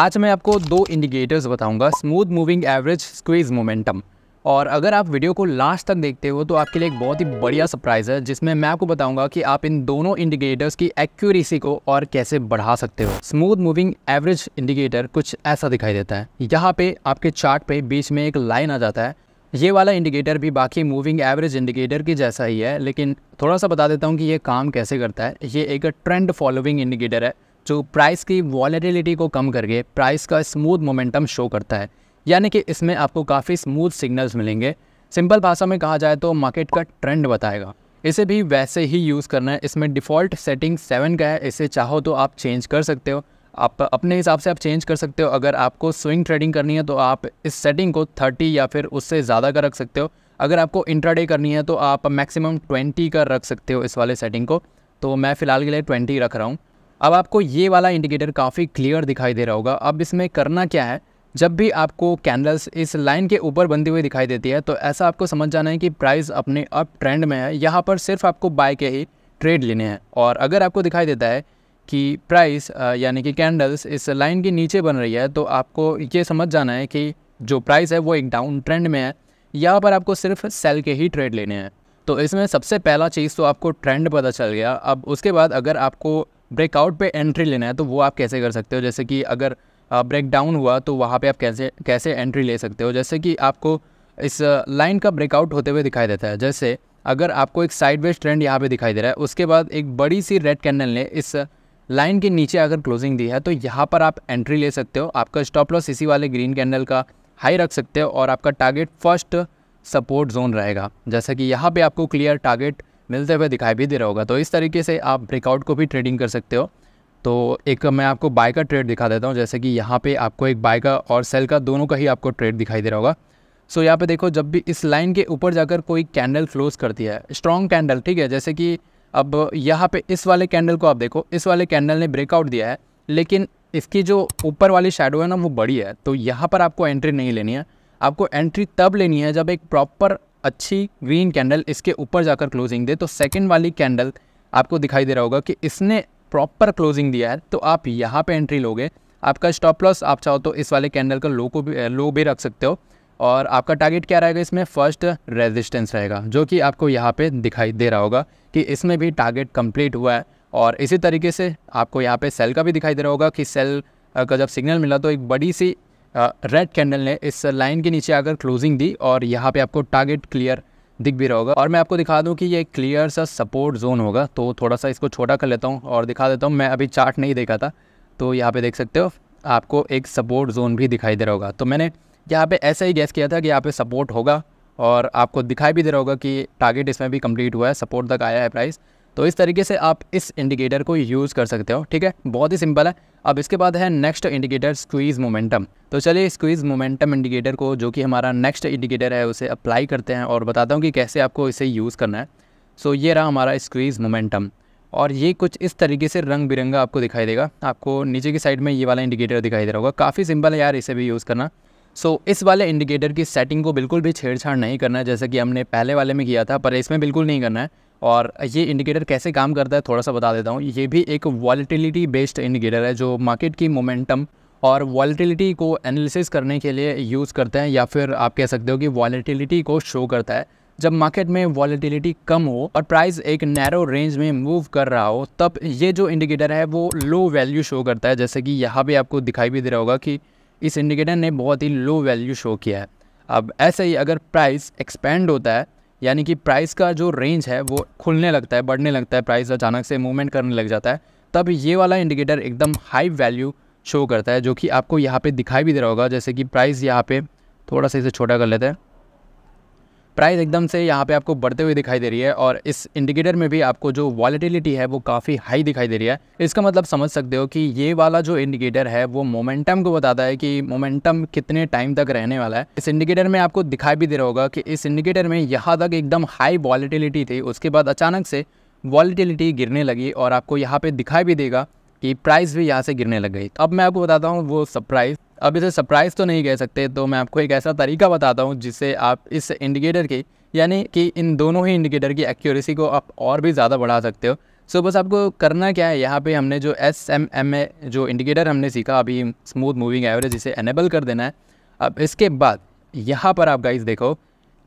आज मैं आपको दो इंडिकेटर्स बताऊंगा smooth moving average squeeze momentum और अगर आप वीडियो को लास्ट तक देखते हो तो आपके लिए एक बहुत ही बढ़िया सरप्राइज़ है जिसमें मैं आपको बताऊंगा कि आप इन दोनों इंडिकेटर्स की एक्यूरेसी को और कैसे बढ़ा सकते हो स्मूथ मूविंग एवरेज इंडिकेटर कुछ ऐसा दिखाई देता है यहाँ पे आपके चार्ट पे बीच में एक लाइन आ जाता है ये वाला इंडिकेटर भी बाकी मूविंग एवरेज इंडिकेटर की जैसा ही है लेकिन थोड़ा सा बता देता हूँ कि ये काम कैसे करता है ये एक ट्रेंड फॉलोविंग इंडिकेटर है जो प्राइस की वॉलेटिलिटी को कम करके प्राइस का स्मूथ मोमेंटम शो करता है यानी कि इसमें आपको काफ़ी स्मूथ सिग्नल्स मिलेंगे सिंपल भाषा में कहा जाए तो मार्केट का ट्रेंड बताएगा इसे भी वैसे ही यूज़ करना है इसमें डिफ़ॉल्ट सेटिंग सेवन का है इसे चाहो तो आप चेंज कर सकते हो आप अपने हिसाब से आप चेंज कर सकते हो अगर आपको स्विंग ट्रेडिंग करनी है तो आप इस सेटिंग को थर्टी या फिर उससे ज़्यादा का रख सकते हो अगर आपको इंट्राडे करनी है तो आप मैक्सिमम ट्वेंटी का रख सकते हो इस वाले सेटिंग को तो मैं फ़िलहाल के लिए ट्वेंटी रख रहा हूँ अब आपको ये वाला इंडिकेटर काफ़ी क्लियर दिखाई दे रहा होगा अब इसमें करना क्या है जब भी आपको कैंडल्स इस लाइन के ऊपर बनती हुई दिखाई देती है तो ऐसा आपको समझ जाना है कि प्राइस अपने अप ट्रेंड में है यहाँ पर सिर्फ आपको बाय के ही ट्रेड लेने हैं और अगर आपको दिखाई देता है कि प्राइस यानी कि कैंडल्स इस लाइन के नीचे बन रही है तो आपको ये समझ जाना है कि जो प्राइस है वो एक डाउन ट्रेंड में है यहाँ पर आपको सिर्फ सेल के ही ट्रेड लेने हैं तो इसमें सबसे पहला चीज़ तो आपको ट्रेंड पता चल गया अब उसके बाद अगर आपको ब्रेकआउट पे एंट्री लेना है तो वो आप कैसे कर सकते हो जैसे कि अगर ब्रेक डाउन हुआ तो वहाँ पे आप कैसे कैसे एंट्री ले सकते हो जैसे कि आपको इस लाइन का ब्रेकआउट होते हुए दिखाई देता है जैसे अगर आपको एक साइडवेज ट्रेंड यहाँ पे दिखाई दे रहा है उसके बाद एक बड़ी सी रेड कैंडल ने इस लाइन के नीचे अगर क्लोजिंग दी है तो यहाँ पर आप एंट्री ले सकते हो आपका स्टॉप लॉस इसी वाले ग्रीन कैंडल का हाई रख सकते हो और आपका टारगेट फर्स्ट सपोर्ट जोन रहेगा जैसा कि यहाँ पे आपको क्लियर टारगेट मिलते हुए दिखाई भी दे रहा होगा तो इस तरीके से आप ब्रेकआउट को भी ट्रेडिंग कर सकते हो तो एक मैं आपको बाय का ट्रेड दिखा देता हूँ जैसे कि यहाँ पे आपको एक बाय का और सेल का दोनों का ही आपको ट्रेड दिखाई दे रहा होगा सो यहाँ पे देखो जब भी इस लाइन के ऊपर जाकर कोई कैंडल क्लोज करती है स्ट्रॉन्ग कैंडल ठीक है जैसे कि अब यहाँ पे इस वाले कैंडल को आप देखो इस वाले कैंडल ने ब्रेकआउट दिया है लेकिन इसकी जो ऊपर वाली शेडो है ना वो बड़ी है तो यहाँ पर आपको एंट्री नहीं लेनी है आपको एंट्री तब लेनी है जब एक प्रॉपर अच्छी ग्रीन कैंडल इसके ऊपर जाकर क्लोजिंग दे तो सेकेंड वाली कैंडल आपको दिखाई दे रहा होगा कि इसने प्रॉपर क्लोजिंग दिया है तो आप यहाँ पे एंट्री लोगे आपका स्टॉप लॉस आप चाहो तो इस वाले कैंडल का लो को भी लो भी रख सकते हो और आपका टारगेट क्या रहेगा इसमें फर्स्ट रेजिस्टेंस रहेगा जो कि आपको यहाँ पे दिखाई दे रहा होगा कि इसमें भी टारगेट कंप्लीट हुआ है और इसी तरीके से आपको यहाँ पे सेल का भी दिखाई दे रहा होगा कि सेल का जब सिग्नल मिला तो एक बड़ी सी रेड कैंडल ने इस लाइन के नीचे आकर क्लोजिंग दी और यहाँ पे आपको टारगेट क्लियर दिख भी रहा होगा और मैं आपको दिखा दूँ कि ये क्लियर सा सपोर्ट जोन होगा तो थोड़ा सा इसको छोटा कर लेता हूँ और दिखा देता हूँ मैं अभी चार्ट नहीं देखा था तो यहाँ पे देख सकते हो आपको एक सपोर्ट जोन भी दिखाई दे रहा होगा तो मैंने यहाँ पे ऐसा ही गैस किया था कि यहाँ पे सपोर्ट होगा और आपको दिखाई भी दे रहा होगा कि टारगेट इसमें भी कंप्लीट हुआ है सपोर्ट तक आया है प्राइस तो इस तरीके से आप इस इंडिकेटर को यूज़ कर सकते हो ठीक है बहुत ही सिंपल है अब इसके बाद है नेक्स्ट इंडिकेटर स्क्वीज़ मोमेंटम तो चलिए स्क्वीज़ मोमेंटम इंडिकेटर को जो कि हमारा नेक्स्ट इंडिकेटर है उसे अप्लाई करते हैं और बताता हूँ कि कैसे आपको इसे यूज़ करना है सो ये रहा हमारा स्क्वीज़ मोमेंटम और ये कुछ इस तरीके से रंग बिरंगा आपको दिखाई देगा आपको नीचे की साइड में ये वाला इंडिकेटर दिखाई दे रहा होगा काफ़ी सिंपल है यार इसे भी यूज़ करना सो so, इस वाले इंडिकेटर की सेटिंग को बिल्कुल भी छेड़छाड़ नहीं करना है जैसे कि हमने पहले वाले में किया था पर इसमें बिल्कुल नहीं करना है और ये इंडिकेटर कैसे काम करता है थोड़ा सा बता देता हूँ ये भी एक वॉलीटिलिटी बेस्ड इंडिकेटर है जो मार्केट की मोमेंटम और वॉलीटिलिटी को एनालिसिस करने के लिए यूज़ करते हैं या फिर आप कह सकते हो कि वॉलीटिलिटी को शो करता है जब मार्केट में वॉलीटिलिटी कम हो और प्राइस एक नैरो रेंज में मूव कर रहा हो तब ये जो इंडिकेटर है वो लो वैल्यू शो करता है जैसे कि यहाँ भी आपको दिखाई भी दे रहा होगा कि इस इंडिकेटर ने बहुत ही लो वैल्यू शो किया है अब ऐसे ही अगर प्राइस एक्सपेंड होता है यानी कि प्राइस का जो रेंज है वो खुलने लगता है बढ़ने लगता है प्राइस अचानक से मूवमेंट करने लग जाता है तब ये वाला इंडिकेटर एकदम हाई वैल्यू शो करता है जो कि आपको यहाँ पे दिखाई भी दे रहा होगा जैसे कि प्राइस यहाँ पे थोड़ा सा इसे छोटा कर लेते हैं प्राइस एकदम से यहाँ पे आपको बढ़ते हुए दिखाई दे रही है और इस इंडिकेटर में भी आपको जो वॉलीटिलिटी है वो काफ़ी हाई दिखाई दे रही है इसका मतलब समझ सकते हो कि ये वाला जो इंडिकेटर है वो मोमेंटम को बताता है कि मोमेंटम कितने टाइम तक रहने वाला है इस इंडिकेटर में आपको दिखाई भी दे रहा होगा कि इस इंडिकेटर में यहाँ तक एकदम हाई वॉलीटिलिटी थी उसके बाद अचानक से वॉलीटिलिटी गिरने लगी और आपको यहाँ पर दिखाई भी देगा कि प्राइस भी यहाँ से गिरने लग गई अब मैं आपको बताता हूँ वो सरप्राइज़ अब इसे सरप्राइज़ तो नहीं कह सकते तो मैं आपको एक ऐसा तरीका बताता हूँ जिससे आप इस इंडिकेटर की यानी कि इन दोनों ही इंडिकेटर की एक्यूरेसी को आप और भी ज़्यादा बढ़ा सकते हो सो so, बस आपको करना क्या है यहाँ पे हमने जो एस एम एम ए जो इंडिकेटर हमने सीखा अभी स्मूथ मूविंग एवरेज इसे एनेबल कर देना है अब इसके बाद यहाँ पर आप गाइस देखो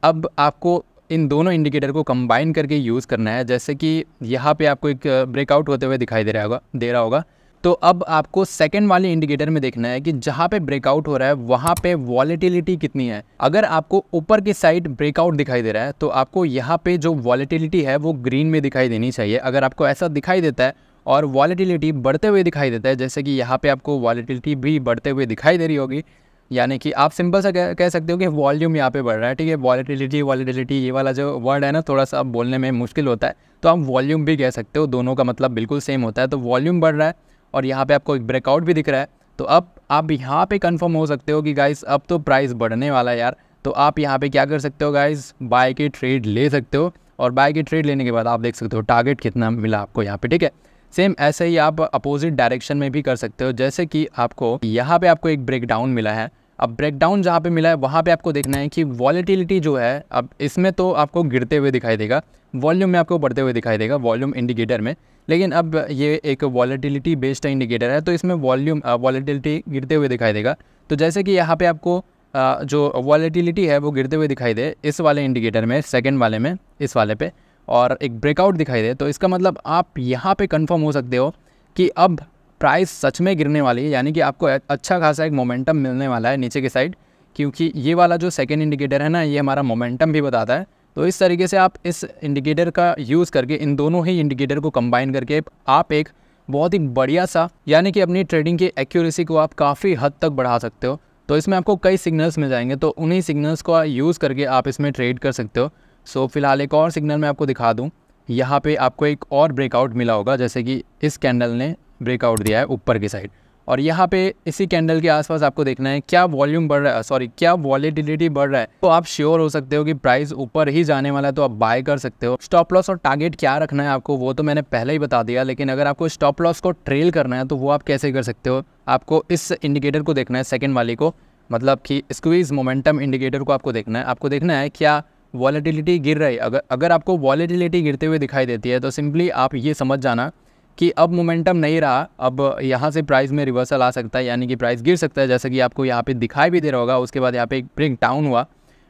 अब आपको इन दोनों इंडिकेटर को कंबाइन करके यूज़ करना है जैसे कि यहाँ पे आपको एक ब्रेकआउट होते हुए दिखाई दे रहा होगा दे रहा होगा तो अब आपको सेकेंड वाले इंडिकेटर में देखना है कि जहाँ पे ब्रेकआउट हो रहा है वहाँ पे वॉलीटिलिटी कितनी है अगर आपको ऊपर की साइड ब्रेकआउट दिखाई दे रहा है तो आपको यहाँ पे जो वॉलीटिलिटी है वो ग्रीन में दिखाई देनी चाहिए अगर आपको ऐसा दिखाई देता है और वॉलीटिलिटी बढ़ते हुए दिखाई देता है जैसे कि यहाँ पर आपको वॉलीटिलिटी भी बढ़ते हुए दिखाई दे रही होगी यानी कि आप सिंपल सा कह सकते हो कि वॉल्यूम यहाँ पे बढ़ रहा है ठीक है वॉलीटिलिटी वॉलेटिलिटी ये वाला जो वर्ड है ना थोड़ा सा बोलने में मुश्किल होता है तो आप वॉल्यूम भी कह सकते हो दोनों का मतलब बिल्कुल सेम होता है तो वॉल्यूम बढ़ रहा है और यहाँ पे आपको एक ब्रेकआउट भी दिख रहा है तो अब आप यहाँ पे कंफर्म हो सकते हो कि गाइस अब तो प्राइस बढ़ने वाला है यार तो आप यहाँ पे क्या कर सकते हो गाइस बाय के ट्रेड ले सकते हो और बाय के ट्रेड लेने के बाद आप देख सकते हो टारगेट कितना मिला आपको यहाँ पे ठीक है सेम ऐसे ही आप अपोजिट डायरेक्शन में भी कर सकते हो जैसे कि आपको यहाँ पर आपको एक ब्रेकडाउन मिला है अब ब्रेकडाउन जहाँ पे मिला है वहाँ पे आपको देखना है कि वॉलीटिलिटी जो है अब इसमें तो आपको गिरते हुए दिखाई देगा वॉल्यूम में आपको बढ़ते हुए दिखाई देगा वॉल्यूम इंडिकेटर में लेकिन अब ये एक वॉलेटिलिटी बेस्ड इंडिकेटर है तो इसमें वॉल्यूम वॉलेटिलिटी गिरते हुए दिखाई देगा तो जैसे कि यहाँ पे आपको आ, जो वॉलेटिलिटी है वो गिरते हुए दिखाई दे इस वाले इंडिकेटर में सेकेंड वाले में इस वाले पे और एक ब्रेकआउट दिखाई दे तो इसका मतलब आप यहाँ पर कन्फर्म हो सकते हो कि अब प्राइस सच में गिरने वाली है यानी कि आपको अच्छा खासा एक मोमेंटम मिलने वाला है नीचे की साइड क्योंकि ये वाला जो सेकेंड इंडिकेटर है ना ये हमारा मोमेंटम भी बताता है तो इस तरीके से आप इस इंडिकेटर का यूज़ करके इन दोनों ही इंडिकेटर को कंबाइन करके आप एक बहुत ही बढ़िया सा यानी कि अपनी ट्रेडिंग की एक्यूरेसी को आप काफ़ी हद तक बढ़ा सकते हो तो इसमें आपको कई सिग्नल्स मिल जाएंगे तो उन्हीं सिग्नल्स को यूज़ करके आप इसमें ट्रेड कर सकते हो सो फिलहाल एक और सिग्नल मैं आपको दिखा दूँ यहाँ पर आपको एक और ब्रेकआउट मिला होगा जैसे कि इस कैंडल ने ब्रेकआउट दिया है ऊपर की साइड और यहाँ पे इसी कैंडल के आसपास आपको देखना है क्या वॉल्यूम बढ़ रहा है सॉरी क्या वॉलीडिलिटी बढ़ रहा है तो आप श्योर हो सकते हो कि प्राइस ऊपर ही जाने वाला है तो आप बाय कर सकते हो स्टॉप लॉस और टारगेट क्या रखना है आपको वो तो मैंने पहले ही बता दिया लेकिन अगर आपको स्टॉप लॉस को ट्रेल करना है तो वो आप कैसे कर सकते हो आपको इस इंडिकेटर को देखना है सेकेंड वाली को मतलब कि स्क्वीज मोमेंटम इंडिकेटर को आपको देखना है आपको देखना है क्या वॉलीडिलिटी गिर रही है अगर अगर आपको वॉलीडिलिटी गिरते हुए दिखाई देती है तो सिंपली आप ये समझ जाना कि अब मोमेंटम नहीं रहा अब यहाँ से प्राइस में रिवर्सल आ सकता है यानी कि प्राइस गिर सकता है जैसा कि आपको यहाँ पे दिखाई भी दे रहा होगा उसके बाद यहाँ पे एक ब्रेक डाउन हुआ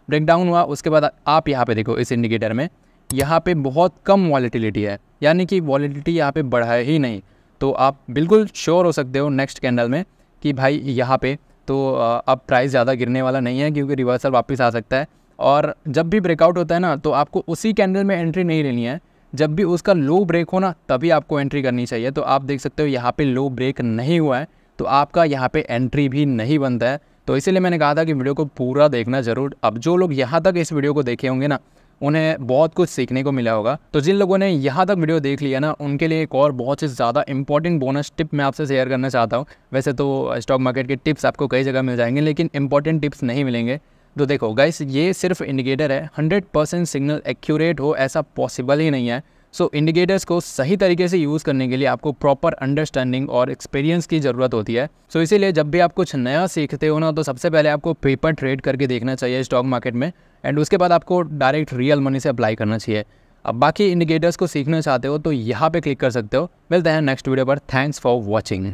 ब्रेक डाउन हुआ उसके बाद आप यहाँ पे देखो इस इंडिकेटर में यहाँ पे बहुत कम वॉलीटिलिटी है यानी कि वॉलीटिलिटी यहाँ पर बढ़ा ही नहीं तो आप बिल्कुल श्योर हो सकते हो नेक्स्ट कैंडल में कि भाई यहाँ पर तो अब प्राइस ज़्यादा गिरने वाला नहीं है क्योंकि रिवर्सल वापस आ सकता है और जब भी ब्रेकआउट होता है ना तो आपको उसी कैंडल में एंट्री नहीं लेनी है जब भी उसका लो ब्रेक हो ना तभी आपको एंट्री करनी चाहिए तो आप देख सकते हो यहाँ पे लो ब्रेक नहीं हुआ है तो आपका यहाँ पे एंट्री भी नहीं बनता है तो इसीलिए मैंने कहा था कि वीडियो को पूरा देखना ज़रूर अब जो लोग यहाँ तक इस वीडियो को देखे होंगे ना उन्हें बहुत कुछ सीखने को मिला होगा तो जिन लोगों ने यहाँ तक वीडियो देख लिया ना उनके लिए एक और बहुत ही ज़्यादा इंपॉर्टेंट बोनस टिप मैं आपसे शेयर करना चाहता हूँ वैसे तो स्टॉक मार्केट के टिप्स आपको कई जगह मिल जाएंगे लेकिन इंपॉर्टेंट टिप्स नहीं मिलेंगे तो देखो गाइस ये सिर्फ इंडिकेटर है 100 परसेंट सिग्नल एक्यूरेट हो ऐसा पॉसिबल ही नहीं है सो so, इंडिकेटर्स को सही तरीके से यूज़ करने के लिए आपको प्रॉपर अंडरस्टैंडिंग और एक्सपीरियंस की ज़रूरत होती है सो so, इसीलिए जब भी आप कुछ नया सीखते हो ना तो सबसे पहले आपको पेपर ट्रेड करके देखना चाहिए स्टॉक मार्केट में एंड उसके बाद आपको डायरेक्ट रियल मनी से अप्लाई करना चाहिए अब बाकी इंडिकेटर्स को सीखना चाहते हो तो यहाँ पे क्लिक कर सकते हो मिलते हैं नेक्स्ट वीडियो पर थैंक्स फॉर वॉचिंग